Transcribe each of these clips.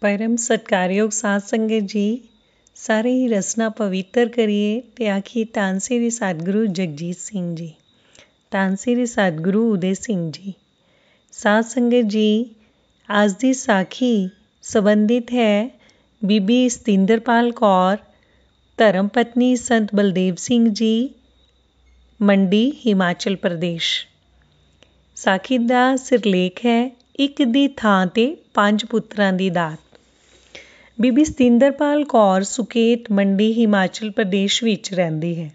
ਪਰਮ ਸਤਕਾਰਯੋਗ ਸਾਧ ਸੰਗਤ ਜੀ ਸਾਰੇ ਹੀ ਰਸਨਾ ਪਵਿੱਤਰ ਕਰੀਏ ਤੇ ਆਖੀ ਤਾਂਸੀ ਦੇ ਸਤਿਗੁਰੂ ਜਗਜੀਤ ਸਿੰਘ ਜੀ ਤਾਂਸੀ ਦੇ ਸਤਿਗੁਰੂ ਉਦੇ ਸਿੰਘ ਜੀ ਸਾਧ ਸੰਗਤ ਜੀ ਅੱਜ ਦੀ ਸਾਖੀ ਸੰਬੰਧਿਤ ਹੈ ਬੀਬੀ ਸਤਿੰਦਰਪਾਲ ਕੌਰ ਧਰਮ ਪਤਨੀ ਸੰਤ ਬਲਦੇਵ ਸਿੰਘ ਜੀ ਮੰਡੀ ਹਿਮਾਚਲ ਪ੍ਰਦੇਸ਼ ਸਾਖੀ ਦਾ ਸਿਰਲੇਖ ਹੈ ਇੱਕ ਦੀ ਥਾਂ ਤੇ ਪੰਜ ਪੁੱਤਰਾਂ ਦੀ ਦਾਤ ਬੀਬੀ ਸਤਿੰਦਰਪਾਲ ਕੌਰ ਸੁਕੇਤ ਮੰਡੀ ਹਿਮਾਚਲ ਪ੍ਰਦੇਸ਼ ਵਿੱਚ ਰਹਿੰਦੀ ਹੈ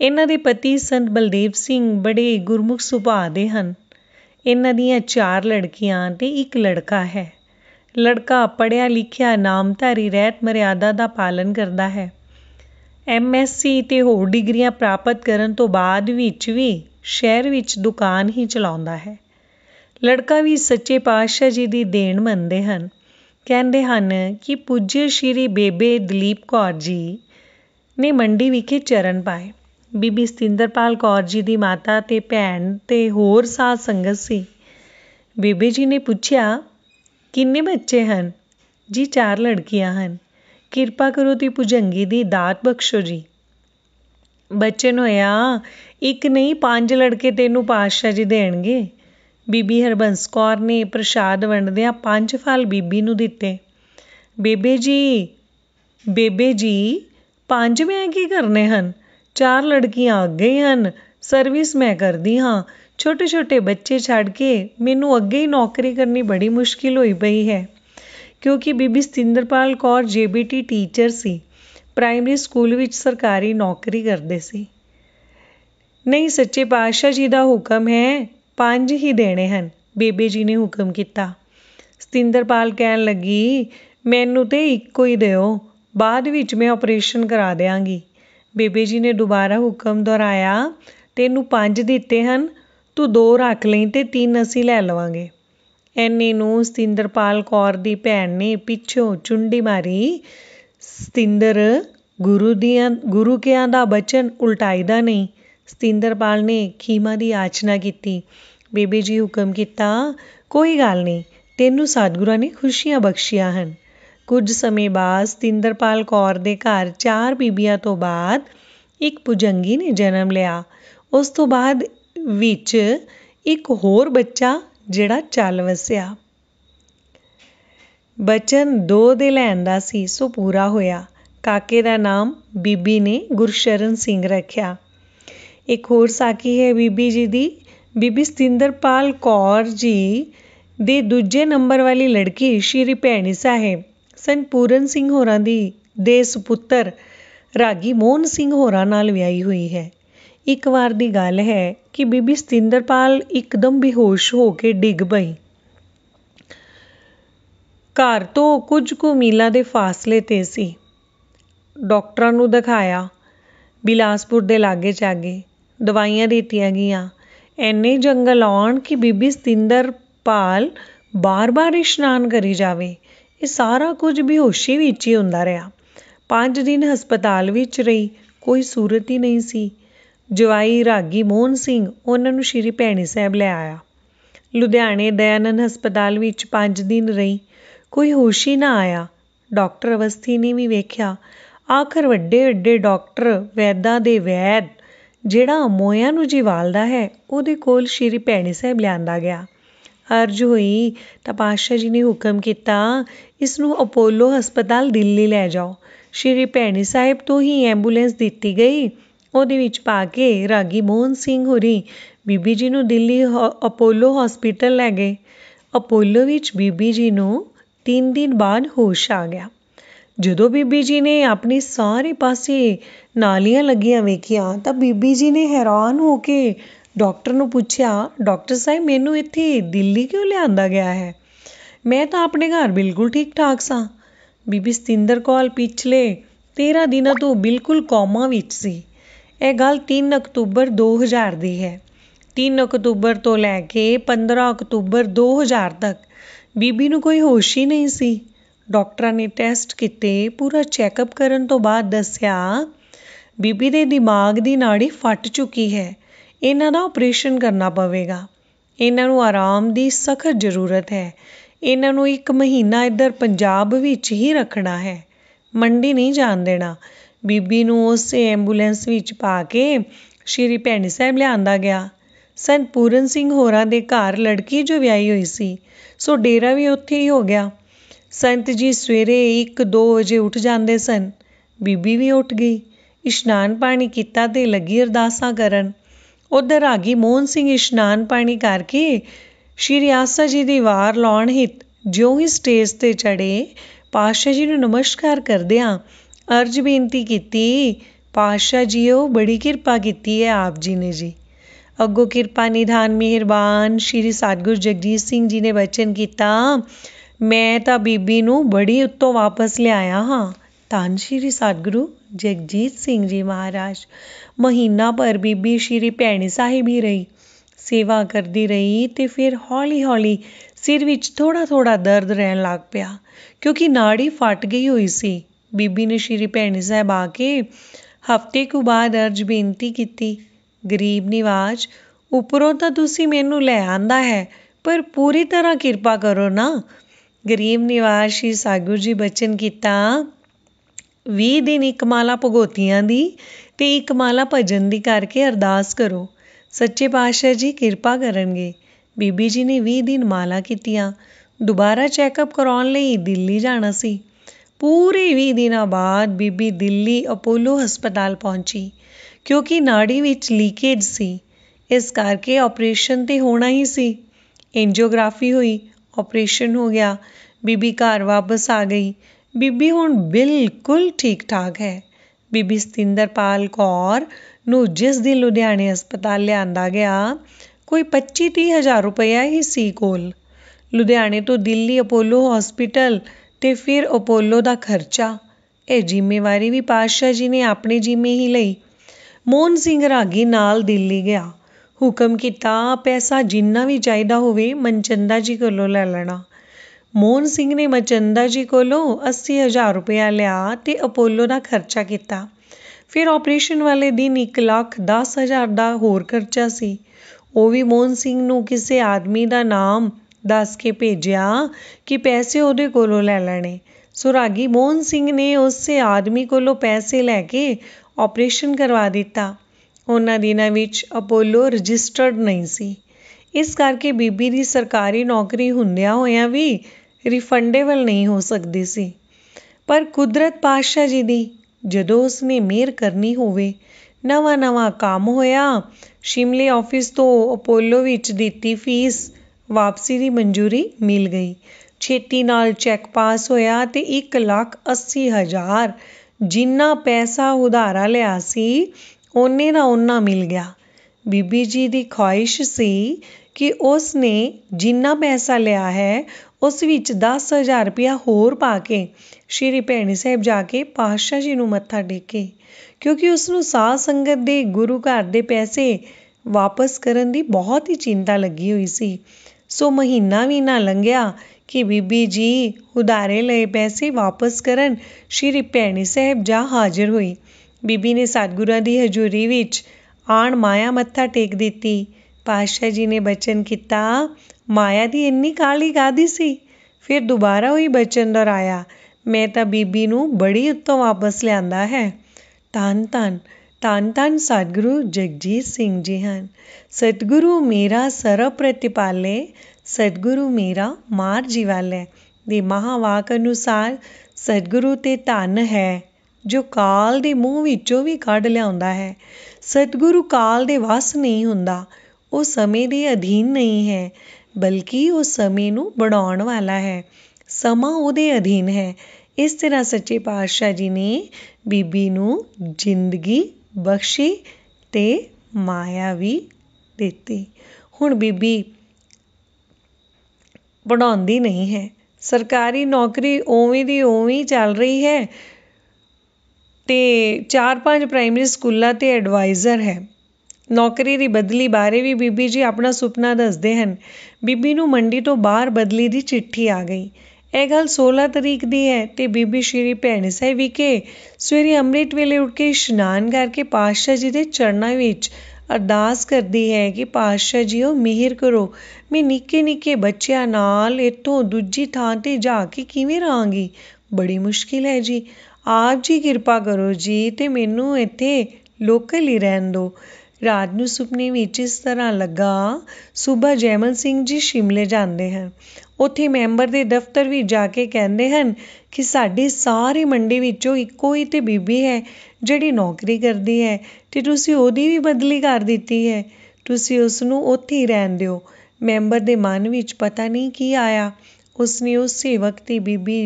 ਇਹਨਾਂ ਦੇ ਪਤੀ ਸੰਤ ਬਲਦੇਵ ਸਿੰਘ ਬੜੇ ਗੁਰਮੁਖ ਸੁਭਾਅ ਦੇ ਹਨ ਇਹਨਾਂ ਦੀਆਂ ਚਾਰ ਲੜਕੀਆਂ ਤੇ ਇੱਕ ਲੜਕਾ ਹੈ ਲੜਕਾ ਪੜਿਆ ਲਿਖਿਆ ਨਾਮਧਾਰੀ ਰਹਿਤ ਮਰਿਆਦਾ ਦਾ ਪਾਲਨ ਕਰਦਾ ਹੈ ਐਮਐਸਸੀ ਤੇ ਹੋਰ ਡਿਗਰੀਆਂ ਪ੍ਰਾਪਤ ਕਰਨ ਤੋਂ ਬਾਅਦ ਵਿੱਚ ਵੀ ਸ਼ਹਿਰ ਵਿੱਚ ਦੁਕਾਨ ਹੀ ਚਲਾਉਂਦਾ ਹੈ ਲੜਕਾ ਵੀ ਸੱਚੇ ਪਾਤਸ਼ਾਹ ਜੀ ਦੀ ਦੇਣ ਮੰਨਦੇ ਹਨ ਕਹਿੰਦੇ ਹਨ ਕਿ ਪੂਜਯ ਸ਼੍ਰੀ ਬੇਬੇ ਦਲੀਪ ਕੌਰ ਜੀ ਨੇ ਮੰਡੀ ਵਿਖੇ ਚਰਨ ਪਾਏ ਬੀਬੀ ਸਤਿੰਦਰਪਾਲ ਕੌਰ ਜੀ ਦੀ ਮਾਤਾ ਤੇ ਭੈਣ ਤੇ ਹੋਰ ਸਾਧ ਸੰਗਤ ਸੀ ਬੇਬੇ ਜੀ ਨੇ ਪੁੱਛਿਆ ਕਿੰਨੇ ਬੱਚੇ ਹਨ ਜੀ ਚਾਰ ਲੜਕੀਆਂ ਹਨ ਕਿਰਪਾ ਕਰੋ ਤੇ ਪੁਜੰਗੀ ਦੀ ਦਾਤ ਬਖਸ਼ੋ ਜੀ ਬੱਚੇ ਨੂੰ ਆ ਇੱਕ ਨਹੀਂ ਪੰਜ ਲੜਕੇ ਤੈਨੂੰ ਪਾਤਸ਼ਾਹ ਜੀ ਦੇਣਗੇ ਬੀਬੀ ਹਰਬੰਸ ਕੌਰ ਨੇ ਪ੍ਰਸ਼ਾਦ ਵੰਡਦਿਆਂ ਪੰਜ ਫਲ ਬੀਬੀ ਨੂੰ ਦਿੱਤੇ ਬੇਬੇ ਜੀ ਬੇਬੇ ਜੀ ਪੰਜ ਮੈਂ ਕੀ ਕਰਨੇ ਹਨ ਚਾਰ ਲੜਕੀਆਂ ਅੱਗੇ ਹਨ ਸਰਵਿਸ ਮੈਂ ਕਰਦੀ ਹਾਂ ਛੋਟੇ ਛੋਟੇ ਬੱਚੇ ਛੱਡ ਕੇ ਮੈਨੂੰ ਅੱਗੇ ਹੀ ਨੌਕਰੀ ਕਰਨੀ ਬੜੀ ਮੁਸ਼ਕਿਲ ਹੋਈ ਪਈ ਹੈ ਕਿਉਂਕਿ ਬੀਬੀ ਸਤਿੰਦਰਪਾਲ ਕੌਰ ਜੀਬੀਟੀ ਟੀਚਰ ਸੀ ਪ੍ਰਾਇਮਰੀ ਸਕੂਲ ਵਿੱਚ ਸਰਕਾਰੀ ਨੌਕਰੀ ਕਰਦੇ ਸੀ ਨਹੀਂ ਸੱਚੇ ਪਾਤਸ਼ਾਹ ਜੀ ਦਾ ਹੁਕਮ ਹੈ ਪੰਜ ਹੀ ਦੇਣੇ ਹਨ ਬੇਬੇ ਜੀ ਨੇ ਹੁਕਮ ਕੀਤਾ ਸਤਿੰਦਰਪਾਲ ਕਹਿਣ ਲੱਗੀ ਮੈਨੂੰ ਤੇ ਇੱਕੋ ਹੀ ਦਿਓ ਬਾਅਦ ਵਿੱਚ ਮੈਂ ਆਪਰੇਸ਼ਨ ਕਰਾ ਦਿਆਂਗੀ ਬੇਬੇ ਜੀ ਨੇ ਦੁਬਾਰਾ ਹੁਕਮ ਦੁਹਰਾਇਆ ਤੈਨੂੰ ਪੰਜ ਦਿੱਤੇ ਹਨ ਤੂੰ ਦੋ ਰੱਖ ਲਈ ਤੇ ਤਿੰਨ ਅਸੀਂ ਲੈ ਲਵਾਂਗੇ ਐਨੇ ਨੂੰ ਸਤਿੰਦਰਪਾਲ ਕੌਰ ਦੀ ਭੈਣ ਨੇ ਪਿੱਛੋਂ ਚੁੰਡੀ ਮਾਰੀ ਸਤਿੰਦਰ ਗੁਰੂ ਦੀਆਂ ਗੁਰੂ ਕਿਆਂ ਦਾ ਬਚਨ ਉਲਟਾਈਦਾ ਨਹੀਂ ਸਤਿੰਦਰਪਾਲ ਨੇ ਖੀਮਾ ਦੀ ਆਚਨਾ ਕੀਤੀ ਬੇਬੇ ਜੀ ਹੁਕਮ ਕੀਤਾ ਕੋਈ ਗੱਲ ਨਹੀਂ ਤੈਨੂੰ ਸਤਿਗੁਰਾਂ ਨੇ ਖੁਸ਼ੀਆਂ ਬਖਸ਼ੀਆਂ ਹਨ ਕੁਝ ਸਮੇਂ ਬਾਅਦ ਸਤਿੰਦਰਪਾਲ ਕੌਰ ਦੇ ਘਰ ਚਾਰ ਬੀਬੀਆਂ ਤੋਂ ਬਾਅਦ ਇੱਕ ਪੁਜੰਗੀ ਨੇ ਜਨਮ ਲਿਆ ਉਸ ਤੋਂ ਬਾਅਦ ਵਿੱਚ ਇੱਕ ਹੋਰ ਬੱਚਾ ਜਿਹੜਾ ਚੱਲ ਵਸਿਆ ਬਚਨ 2 ਦੇ ਲੈਣ ਦਾ ਸੀ ਸੋ ਪੂਰਾ ਹੋਇਆ ਕਾਕੇ ਦਾ ਨਾਮ ਬੀਬੀ ਨੇ ਗੁਰਸ਼ਰਨ ਸਿੰਘ ਰੱਖਿਆ ਇੱਕ ਹੋਰ ਸਾਖੀ ਹੈ ਬੀਬੀ ਜੀ ਦੀ ਬੀਬੀ ਸਤਿੰਦਰਪਾਲ ਕੌਰ ਜੀ ਦੇ ਦੂਜੇ ਨੰਬਰ ਵਾਲੀ ਲੜਕੀ ਸ਼੍ਰੀ ਭੈਣੀ ਸਾਹਿਬ ਸਨ ਪੂਰਨ ਸਿੰਘ ਹੋਰਾਂ ਦੀ ਦੇ ਸੁਪੁੱਤਰ ਰਾਗੀ ਮੋਹਨ ਸਿੰਘ ਹੋਰਾਂ ਨਾਲ ਵਿਆਹੀ ਹੋਈ ਹੈ ਇੱਕ ਵਾਰ ਦੀ ਗੱਲ ਹੈ ਕਿ ਬੀਬੀ ਸਤਿੰਦਰਪਾਲ ਇੱਕਦਮ ਬੇਹੋਸ਼ ਹੋ ਕੇ ਡਿੱਗ ਪਈ ਘਰ ਤੋਂ ਕੁਝ ਕੁ ਮੀਲਾਂ ਦੇ ਫਾਸਲੇ ਤੇ ਸੀ ਡਾਕਟਰਾਂ ਨੂੰ ਦਿਖਾਇਆ ਬਿਲਾਸਪੁਰ ਦੇ ਲਾਗੇ ਚਾਗੇ ਦਵਾਈਆਂ ਦਿੱਤੀਆਂ ਗਈਆਂ ਐਨੇ ਜੰਗਲ ਆਉਣ ਕਿ ਬੀਬੀ ਸਤਿੰਦਰ ਪਾਲ ਬਾਰ-ਬਾਰ ਇਸ਼ਨਾਨ ਕਰੀ ਜਾਵੇ ਇਹ ਸਾਰਾ ਕੁਝ ਬੇਹੋਸ਼ੀ ਵਿੱਚ ਹੀ ਹੁੰਦਾ ਰਿਹਾ ਪੰਜ ਦਿਨ ਹਸਪਤਾਲ ਵਿੱਚ ਰਹੀ ਕੋਈ ਸੂਰਤ ਹੀ ਨਹੀਂ ਸੀ ਜਵਾਈ ਰਾਗੀ ਮੋਹਨ ਸਿੰਘ ਉਹਨਾਂ ਨੂੰ ਸ਼੍ਰੀ ਭੈਣੀ ਸਾਹਿਬ ਲੈ ਆਇਆ ਲੁਧਿਆਣੇ ਦਇਆਨੰਦ ਹਸਪਤਾਲ ਵਿੱਚ 5 ਦਿਨ ਰਹੀ ਕੋਈ ਹੋਸ਼ ਹੀ ਨਾ ਆਇਆ ਡਾਕਟਰ ਅਵਸਥੀ ਨੇ ਵੀ ਵੇਖਿਆ ਆਖਰ ਵੱਡੇ ਵੱਡੇ ਡਾਕਟਰ ਵੈਦਾਂ ਦੇ ਵੈਦ ਜਿਹੜਾ ਮੋਇਆਂ ਨੂੰ ਜਿਵਾਲਦਾ ਹੈ ਉਹਦੇ ਕੋਲ ਸ਼੍ਰੀ ਭੈਣੀ ਸਾਹਿਬ ਲਿਆਂਦਾ ਗਿਆ ਅਰਜ ਹੋਈ ਤਾਂ ਪਾਸ਼ਾ ਜੀ ਨੇ ਹੁਕਮ ਕੀਤਾ ਇਸ ਨੂੰ ਅਪੋਲੋ ਹਸਪਤਾਲ ਦਿੱਲੀ ਲੈ ਜਾਓ ਸ਼੍ਰੀ ਭੈਣੀ ਸਾਹਿਬ ਤੋਂ ਹੀ ਐਂਬੂਲੈਂਸ ਦਿੱਤੀ ਗਈ ਉਹਦੇ ਵਿੱਚ ਪਾ ਕੇ ਰਾਗੀ ਮੋਹਨ ਸਿੰਘ ਹੋਰੀ ਬੀਬੀ ਜੀ ਨੂੰ ਦਿੱਲੀ ਅਪੋਲੋ ਹਸਪੀਟਲ ਲੈ ਗਏ ਅਪੋਲੋ ਵਿੱਚ ਬੀਬੀ ਜੀ ਨੂੰ 3 ਦਿਨ ਬਾਅਦ ਹੋਸ਼ ਆ ਗਿਆ ਜਦੋਂ ਬੀਬੀ ਜੀ ਨੇ ਆਪਣੀ ਸਾਰੇ ਪਾਸੇ ਨਾਲੀਆਂ ਲੱਗੀਆਂ ਵੇਖੀਆਂ ਤਾਂ ਬੀਬੀ ਜੀ ਨੇ ਹੈਰਾਨ ਹੋ ਕੇ ਡਾਕਟਰ ਨੂੰ ਪੁੱਛਿਆ ਡਾਕਟਰ ਸਾਹਿਬ ਮੈਨੂੰ ਇੱਥੇ ਦਿੱਲੀ ਕਿਉਂ ਲਿਆਂਦਾ ਗਿਆ ਹੈ ਮੈਂ ਤਾਂ ਆਪਣੇ ਘਰ ਬਿਲਕੁਲ ਠੀਕ ਠਾਕ ਸਾਂ ਬੀਬੀ ਸਤਿੰਦਰ ਕੌਲ ਪਿਛਲੇ 13 ਦਿਨਾਂ ਤੋਂ ਬਿਲਕੁਲ ਕੋਮਾ ਵਿੱਚ ਸੀ ਇਹ ਗੱਲ 3 ਅਕਤੂਬਰ 2000 ਦੀ ਹੈ 3 ਅਕਤੂਬਰ ਤੋਂ ਲੈ ਕੇ 15 ਅਕਤੂਬਰ 2000 ਤੱਕ ਬੀਬੀ ਨੂੰ ਕੋਈ ਹੋਸ਼ ਹੀ ਨਹੀਂ ਸੀ ਡਾਕਟਰਾਂ ਨੇ ਟੈਸਟ ਕੀਤੇ ਪੂਰਾ ਚੈੱਕਅਪ ਕਰਨ ਤੋਂ ਬਾਅਦ ਦੱਸਿਆ ਬੀਬੀ ਦੇ ਦਿਮਾਗ ਦੀ ਨਾੜੀ ਫਟ ਚੁੱਕੀ ਹੈ ਇਹਨਾਂ ਦਾ ਆਪਰੇਸ਼ਨ ਕਰਨਾ ਪਵੇਗਾ ਇਹਨਾਂ ਨੂੰ ਆਰਾਮ ਦੀ ਸਖਤ ਜ਼ਰੂਰਤ ਹੈ ਇਹਨਾਂ ਨੂੰ ਇੱਕ ਮਹੀਨਾ ਇੱਧਰ ਪੰਜਾਬ ਵਿੱਚ ਹੀ ਰੱਖਣਾ ਹੈ ਮੰਡੀ ਨਹੀਂ ਜਾਣ ਦੇਣਾ ਬੀਬੀ ਨੂੰ ਉਸ ਐਂਬੂਲੈਂਸ ਵਿੱਚ ਪਾ ਕੇ ਸ਼੍ਰੀ ਭੈਣੀ ਸਾਹਿਬ ਲਿਆਂਦਾ ਗਿਆ ਸੰਤ ਪੂਰਨ ਸਿੰਘ ਹੋਰਾਂ ਦੇ ਘਰ ਲੜਕੀ ਜੋ ਵਿਆਹੀ ਹੋਈ ਸੀ ਸੋ ਡੇਰਾ ਵੀ ਉੱਥੇ ਹੀ ਹੋ ਗਿਆ ਸੰਤ ਜੀ ਸਵੇਰੇ 1-2 ਵਜੇ ਉੱਠ ਜਾਂਦੇ ਸਨ ਬੀਬੀ ਵੀ ਉੱਠ ਗਈ ਇਸ਼ਨਾਨ ਪਾਣੀ ਕੀਤਾ ਤੇ ਲੱਗੀ ਅਰਦਾਸਾਂ ਕਰਨ ਉਧਰ ਆ ਗਈ ਮੋਹਨ ਸਿੰਘ ਇਸ਼ਨਾਨ ਪਾਣੀ ਕਰਕੇ ਸ਼੍ਰੀ ਆਸਾ ਜੀ ਦੀ ਵਾਰ ਲਾਉਣ ਹਿਤ ਜਿਉਂ ਹੀ ਸਟੇਜ ਤੇ ਚੜੇ ਪਾਸ਼ਾ ਜੀ ਨੂੰ ਨਮਸਕਾਰ ਕਰਦਿਆਂ ਅਰਜ ਬੇਨਤੀ ਕੀਤੀ ਪਾਸ਼ਾ ਜੀਓ ਬੜੀ ਕਿਰਪਾ ਕੀਤੀ ਹੈ ਆਪ ਜੀ ਨੇ ਜੀ ਅੱਗੋ ਕਿਰਪਾ ਨਿਧਾਨ ਮਿਹਰਬਾਨ ਸ਼੍ਰੀ ਸਤਗੁਰ ਜਗਜੀਤ ਸਿੰਘ ਜੀ ਨੇ ਬਚਨ ਕੀਤਾ ਮੈਂ ਤਾਂ ਬੀਬੀ ਨੂੰ ਬੜੀ ਉੱਤੋਂ ਵਾਪਸ ਲਿਆਇਆ ਹਾਂ ਧੰਨ ਸ਼੍ਰੀ ਸਤਿਗੁਰੂ ਜਗਜੀਤ ਸਿੰਘ ਜੀ ਮਹਾਰਾਜ ਮਹੀਨਾ ਭਰ ਬੀਬੀ ਸ਼੍ਰੀ ਭੈਣੀ ਸਾਹਿਬ ਹੀ ਰਹੀ ਸੇਵਾ ਕਰਦੀ ਰਹੀ ਤੇ ਫਿਰ ਹੌਲੀ-ਹੌਲੀ ਸਿਰ ਵਿੱਚ ਥੋੜਾ-ਥੋੜਾ ਦਰਦ ਰਹਿਣ ਲੱਗ ਪਿਆ ਕਿਉਂਕਿ ਨਾੜੀ ਫਟ ਗਈ ਹੋਈ ਸੀ ਬੀਬੀ ਨੇ ਸ਼੍ਰੀ ਭੈਣੀ ਸਾਹਿਬ ਆ ਕੇ ਹਫਤੇ ਕੁ ਬਾਅਦ ਅਰਜ ਬੇਨਤੀ ਕੀਤੀ ਗਰੀਬ ਨਿਵਾਜ ਉਪਰੋਂ ਤਾਂ ਤੁਸੀਂ ਮੈਨੂੰ ਲੈ ਆਂਦਾ ਹੈ ਪਰ ਪੂਰੀ ਤਰ੍ਹਾਂ ਕਿਰਪਾ ਕਰੋ ਨਾ ਗਰੀਬ ਨਿਵਾਸ ਸ਼੍ਰੀ ਸਾਗੁਰ ਜੀ ਬਚਨ ਕੀਤਾ 20 ਦਿਨ ਇੱਕ ਮਾਲਾ ਭਗੋਤੀਆਂ ਦੀ ਤੇ ਇੱਕ ਮਾਲਾ ਭਜਨ ਦੀ ਕਰਕੇ ਅਰਦਾਸ ਕਰੋ ਸੱਚੇ ਪਾਤਸ਼ਾਹ ਜੀ ਕਿਰਪਾ ਕਰਨਗੇ ਬੀਬੀ ਜੀ ਨੇ 20 ਦਿਨ ਮਾਲਾ ਕੀਤੀਆਂ ਦੁਬਾਰਾ ਚੈੱਕਅਪ ਕਰਾਉਣ ਲਈ ਦਿੱਲੀ ਜਾਣਾ ਸੀ ਪੂਰੇ 20 ਦਿਨਾਂ ਬਾਅਦ ਬੀਬੀ ਦਿੱਲੀ ਅਪੋਲੋ ਹਸਪਤਾਲ ਪਹੁੰਚੀ ਕਿਉਂਕਿ ਨਾੜੀ ਵਿੱਚ ਲੀਕੇਜ ਸੀ ਇਸ ਕਰਕੇ ਆਪਰੇਸ਼ਨ ਤੇ ਹੋਣਾ ਹੀ ਸੀ ਐਂਜੀਓਗ੍ਰਾਫੀ ਹੋਈ ਆਪਰੇਸ਼ਨ ਹੋ ਗਿਆ ਬੀਬੀ ਘਰ ਵਾਪਸ ਆ ਗਈ ਬੀਬੀ ਹੁਣ ਬਿਲਕੁਲ ਠੀਕ ਠਾਕ ਹੈ ਬੀਬੀ ਸਤਿੰਦਰਪਾਲ ਕੌਰ ਨੂੰ ਜਿਸ ਦਿਨ ਲੁਧਿਆਣੇ ਹਸਪਤਾਲ ਲਿਆਂਦਾ ਗਿਆ ਕੋਈ 25 30000 ਹਜ਼ਾਰ ਰੁਪਇਆ ਹੀ ਸੀ ਕੋਲ ਲੁਧਿਆਣੇ ਤੋਂ ਦਿੱਲੀ ਅਪੋਲੋ ਹਸਪੀਟਲ ਤੇ ਫਿਰ ਅਪੋਲੋ ਦਾ ਖਰਚਾ ਇਹ ਜ਼ਿੰਮੇਵਾਰੀ ਵੀ ਪਾਸ਼ਾ ਜੀ ਨੇ ਆਪਣੇ ਜ਼ਿੰਮੇ ਹੀ ਲਈ ਮੋਹਨ ਸਿੰਘ ਰਾਗੀ ਨਾਲ ਦਿੱਲੀ ਗਿਆ ਹੁਕਮ ਕੀਤਾ ਪੈਸਾ ਜਿੰਨਾ ਵੀ ਚਾਹੀਦਾ ਹੋਵੇ ਮਨਚੰਦਾ ਜੀ ਕੋਲੋਂ ਲੈ ਲੈਣਾ ਮੋਹਨ ਸਿੰਘ ਨੇ ਮਨਚੰਦਾ ਜੀ ਕੋਲੋਂ 80000 ਰੁਪਇਆ ਲਿਆ ਤੇ ਅਪੋਲੋ ਦਾ ਖਰਚਾ ਕੀਤਾ ਫਿਰ ਆਪਰੇਸ਼ਨ ਵਾਲੇ ਦਿਨ 1 ਲੱਖ 10000 ਦਾ ਹੋਰ ਖਰਚਾ ਸੀ ਉਹ ਵੀ ਮੋਹਨ ਸਿੰਘ ਨੂੰ ਕਿਸੇ ਆਦਮੀ ਦਾ ਨਾਮ ਦੱਸ ਕੇ ਭੇਜਿਆ ਕਿ ਪੈਸੇ ਉਹਦੇ ਕੋਲੋਂ ਲੈ ਲੈਣੇ ਸੁਰਾਗੀ ਮੋਹਨ ਸਿੰਘ ਨੇ ਉਸੇ ਆਦਮੀ ਕੋਲੋਂ ਪੈਸੇ ਲੈ ਕੇ ਆਪਰੇਸ਼ਨ ਕਰਵਾ ਦਿੱਤਾ ਉਹਨਾਂ ਦਿਨਾਂ ਵਿੱਚ ਅਪੋਲੋ ਰਜਿਸਟਰਡ ਨਹੀਂ ਸੀ ਇਸ ਕਰਕੇ ਬੀਬੀ ਦੀ ਸਰਕਾਰੀ ਨੌਕਰੀ ਹੁੰਦਿਆਂ ਹੋਇਆਂ ਵੀ ਰਿਫੰਡੇਬਲ ਨਹੀਂ ਹੋ ਸਕਦੀ ਸੀ ਪਰ ਕੁਦਰਤ ਪਾਸ਼ਾ ਜੀ ਦੀ ਜਦੋਂ ਉਸਨੇ ਮਿਹਰ ਕਰਨੀ ਹੋਵੇ ਨਵਾਂ ਨਵਾਂ ਕੰਮ ਹੋਇਆ ਸ਼ਿਮਲੇ ਆਫਿਸ ਤੋਂ ਅਪੋਲੋ ਵਿੱਚ ਦਿੱਤੀ ਫੀਸ ਵਾਪਸੀ ਦੀ ਮਨਜ਼ੂਰੀ ਮਿਲ ਗਈ ਛੇਤੀ ਨਾਲ ਚੈੱਕ ਪਾਸ ਹੋਇਆ ਤੇ 1 ਲੱਖ 80 ਹਜ਼ਾਰ ਜਿੰਨਾ ਪੈਸਾ ਉਧਾਰਾ ਲਿਆ ਸੀ ਉਹਨੇ ਦਾ ਓਨਾ ਮਿਲ ਗਿਆ ਬੀਬੀ ਜੀ ਦੀ ਖੁਆਇਸ਼ ਸੀ ਕਿ ਉਸ ਨੇ ਜਿੰਨਾ ਪੈਸਾ ਲਿਆ ਹੈ ਉਸ ਵਿੱਚ 10000 ਰੁਪਇਆ ਹੋਰ ਪਾ ਕੇ ਸ਼੍ਰੀ ਭੈਣੀ ਸਾਹਿਬ ਜਾ ਕੇ ਪਾਤਸ਼ਾਹ ਜੀ ਨੂੰ ਮੱਥਾ ਟੇਕੇ ਕਿਉਂਕਿ ਉਸ ਨੂੰ ਸਾਧ ਸੰਗਤ ਦੇ ਗੁਰੂ ਘਰ ਦੇ ਪੈਸੇ ਵਾਪਸ ਕਰਨ ਦੀ ਬਹੁਤ ਹੀ ਚਿੰਤਾ ਲੱਗੀ ਹੋਈ ਸੀ ਸੋ ਮਹੀਨਾ ਵੀ ਨਾ ਲੰਘਿਆ ਕਿ ਬੀਬੀ ਜੀ ਉਧਾਰੇ ਲਏ ਪੈਸੇ ਵਾਪਸ ਕਰਨ ਸ਼੍ਰੀ ਭੈਣੀ ਸਾਹਿਬ ਜਾ ਹਾਜ਼ਰ ਹੋਈ ਬੀਬੀ ਨੇ ਸਤਗੁਰਾਂ ਦੀ ਹਜ਼ੂਰੀ ਵਿੱਚ ਆਣ ਮਾਇਆ ਮੱਥਾ ਟੇਕ ਦਿੱਤੀ ਪਾਸ਼ਾ ਜੀ ਨੇ ਬਚਨ ਕੀਤਾ ਮਾਇਆ ਦੀ ਇੰਨੀ ਕਾਲੀ ਗਾਦੀ ਸੀ ਫਿਰ ਦੁਬਾਰਾ ਉਹੀ ਬਚਨ ਦੁਹਰਾਇਆ ਮੈਂ ਤਾਂ ਬੀਬੀ ਨੂੰ ਬੜੀ ਉੱਤੋਂ ਵਾਪਸ ਲਿਆਂਦਾ ਹੈ ਤਨ ਤਨ ਤਨ ਤਨ ਸਤਿਗੁਰੂ ਜਗਜੀਤ ਸਿੰਘ ਜੀ ਹਨ ਸਤਿਗੁਰੂ ਮੇਰਾ ਸਰਬ ਪ੍ਰਤੀਪਾਲੇ ਸਤਿਗੁਰੂ ਮੇਰਾ ਮਾਰ ਜੀਵਾਲੇ ਦੇ ਮਹਾਵਾਕ ਅਨੁਸਾਰ ਸਤਿਗੁਰੂ ਤੇ ਧਨ ਹੈ ਜੋ ਕਾਲ ਦੇ ਮੂੰਹ ਵਿੱਚੋਂ ਵੀ ਕੱਢ ਲਿਆਉਂਦਾ ਹੈ ਸਤਿਗੁਰੂ ਕਾਲ ਦੇ ਵਸ ਨਹੀਂ ਹੁੰਦਾ ਉਹ ਸਮੇਂ ਦੇ ਅਧੀਨ ਨਹੀਂ ਹੈ ਬਲਕਿ ਉਹ ਸਮੇਂ ਨੂੰ ਬਣਾਉਣ ਵਾਲਾ ਹੈ ਸਮਾਂ ਉਹਦੇ ਅਧੀਨ ਹੈ ਇਸ ਤਰ੍ਹਾਂ ਸੱਚੇ ਪਾਤਸ਼ਾਹ ਜੀ ਨੇ ਬੀਬੀ ਨੂੰ ਜ਼ਿੰਦਗੀ ਬਖਸ਼ੀ ਤੇ ਮਾਇਆ ਵੀ ਦਿੱਤੀ ਹੁਣ ਬੀਬੀ ਬਣਾਉਂਦੀ ਨਹੀਂ ਹੈ ਸਰਕਾਰੀ ਨੌਕਰੀ ਉਵੇਂ ਦੀ ਉਵੇਂ ਚੱਲ ਰਹੀ ਹੈ ਤੇ ਚਾਰ ਪੰਜ ਪ੍ਰਾਇਮਰੀ ਸਕੂਲਾਂ ਤੇ ਐਡਵਾਈਜ਼ਰ ਹੈ ਨੌਕਰੀ ਦੀ ਬਦਲੀ ਬਾਰੇ ਵੀ ਬੀਬੀ ਜੀ ਆਪਣਾ ਸੁਪਨਾ ਦੱਸਦੇ ਹਨ ਬੀਬੀ ਨੂੰ ਮੰਡੀ ਤੋਂ ਬਾਹਰ ਬਦਲੀ ਦੀ ਚਿੱਠੀ ਆ ਗਈ ਇਹ ਗੱਲ 16 ਤਰੀਕ ਦੀ ਹੈ ਤੇ ਬੀਬੀ ਸ਼੍ਰੀ ਭੈਣੀ ਸਾਹਿਬ ਵਿਖੇ ਸਵੇਰੇ ਅੰਮ੍ਰਿਤ ਵੇਲੇ ਉੱਠ ਕੇ ਇਸ਼ਨਾਨ ਕਰਕੇ ਪਾਤਸ਼ਾਹ ਜੀ ਦੇ ਚਰਨਾਂ ਵਿੱਚ ਅਰਦਾਸ ਕਰਦੀ ਹੈ ਕਿ ਪਾਤਸ਼ਾਹ ਜੀਓ ਮਿਹਰ ਕਰੋ ਮੈਂ ਨਿੱਕੇ ਨਿੱਕੇ ਬੱਚਿਆਂ ਨਾਲ ਇੱਥੋਂ ਦੂਜੀ ਥਾਂ ਤੇ ਜਾ ਕੇ ਕਿਵੇਂ ਰਾਂਗੀ ਬੜੀ ਮੁਸ਼ਕਿਲ ਹੈ ਜੀ ਆਪ ਜੀ ਕਿਰਪਾ ਕਰੋ ਜੀ ਤੇ ਮੈਨੂੰ ਇੱਥੇ ਲੋਕਲ ਹੀ ਰਹਿਣ ਦਿਓ ਰਾਤ ਨੂੰ ਸੁਪਨੇ ਵਿੱਚ ਇਸ ਤਰ੍ਹਾਂ ਲੱਗਾ ਸੂਬਾ ਜੈਮਲ ਸਿੰਘ ਜੀ ਸ਼ਿਮਲੇ ਜਾਂਦੇ ਹਨ ਉੱਥੇ ਮੈਂਬਰ ਦੇ ਦਫ਼ਤਰ ਵੀ ਜਾ ਕੇ ਕਹਿੰਦੇ ਹਨ ਕਿ ਸਾਡੇ ਸਾਰੇ ਮੰਡੀ ਵਿੱਚੋਂ ਇੱਕੋ ਹੀ ਤੇ ਬੀਬੀ ਹੈ ਜਿਹੜੀ ਨੌਕਰੀ ਕਰਦੀ ਹੈ ਤੇ ਤੁਸੀਂ ਉਹਦੀ ਵੀ ਬਦਲੀ ਕਰ ਦਿੱਤੀ ਹੈ ਤੁਸੀਂ ਉਸ ਨੂੰ ਉੱਥੇ ਹੀ ਰਹਿਣ ਦਿਓ ਮੈਂਬਰ ਦੇ ਮਨ ਵਿੱਚ ਪਤਾ ਨਹੀਂ ਕੀ ਆਇਆ ਉਸ ਨੇ ਉਸੇ ਵਕਤ ਹੀ ਬੀਬੀ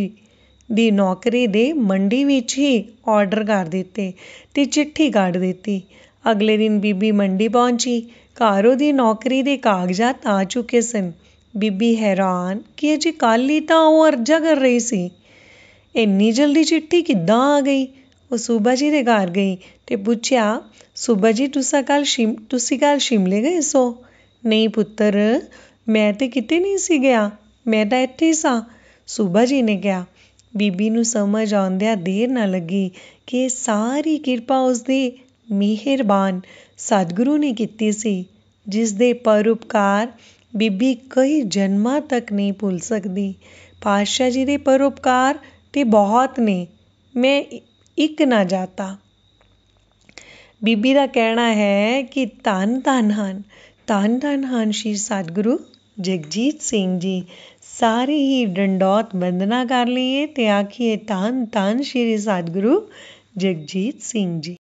ਦੀ ਨੌਕਰੀ ਦੇ ਮੰਡੀ ਵਿੱਚ ਹੀ ਆਰਡਰ ਕਰ ਦਿੱਤੇ ਤੇ ਚਿੱਠੀ ਕੱਢ ਦਿੱਤੀ। ਅਗਲੇ ਦਿਨ ਬੀਬੀ ਮੰਡੀ ਪਹੁੰਚੀ। ਘਰ ਉਹਦੀ ਨੌਕਰੀ ਦੇ ਕਾਗਜ਼ਾਤ ਆ ਚੁੱਕੇ ਸਨ। ਬੀਬੀ ਹੈਰਾਨ ਕਿ ਅਜੇ ਕੱਲ ਹੀ ਤਾਂ ਉਹ ਅਰਜ਼ਾ ਕਰ ਰਹੀ ਸੀ। ਇੰਨੀ ਜਲਦੀ ਚਿੱਠੀ ਕਿੱਦਾਂ ਆ ਗਈ? ਉਹ ਸੂਬਾ ਜੀ ਦੇ ਘਰ ਗਈ ਤੇ ਪੁੱਛਿਆ, "ਸੂਬਾ ਜੀ, ਤੁਸੀਂ ਕੱਲ ਸ਼ਿਮਲੇ ਗਏ ਸੋ "ਨਹੀਂ ਪੁੱਤਰ, ਮੈਂ ਤੇ ਕਿਤੇ ਨਹੀਂ ਸੀ ਗਿਆ। ਮੈਂ ਤਾਂ ਇੱਥੇ ਹੀ ਸਾਂ," ਸੂਬਾ ਜੀ ਨੇ ਕਿਹਾ। ਬੀਬੀ ਨੂੰ ਸਮਝ ਆਉਂਦਿਆਂ ਦੇਰ ਨਾ ਲੱਗੀ ਕਿ ਸਾਰੀ ਕਿਰਪਾ ਉਸ ਦੇ ਮਿਹਰਬਾਨ ਸਤਿਗੁਰੂ ਨੇ ਕੀਤੀ ਸੀ ਜਿਸ ਦੇ ਪਰਉਪਕਾਰ ਬੀਬੀ ਕਈ ਜਨਮਾਂ ਤੱਕ ਨਹੀਂ ਭੁੱਲ ਸਕਦੀ ਪਾਤਸ਼ਾਹ ਜੀ ਦੇ ਪਰਉਪਕਾਰ ਤੇ ਬਹੁਤ ਨੇ ਮੈਂ ਇੱਕ ਨਾ ਜਾਤਾ ਬੀਬੀ ਦਾ ਕਹਿਣਾ ਹੈ ਕਿ ਧੰਨ ਧੰਨ ਹਨ ਧੰਨ ਧੰਨ ਹਨ ਸ਼੍ਰੀ ਸਤਿਗੁਰੂ ਜਗਜੀਤ ਸਿੰਘ ਜੀ ਸਾਰੇ ਹੀ ਡੰਡੋਤ ਬੰਦਨਾ ਕਰ ਲਈਏ ਤੇ ਆਖੀਏ ਧੰਨ ਧੰਨ ਸ਼੍ਰੀ ਸਤਿਗੁਰੂ ਜਗਜੀਤ ਸਿੰਘ ਜੀ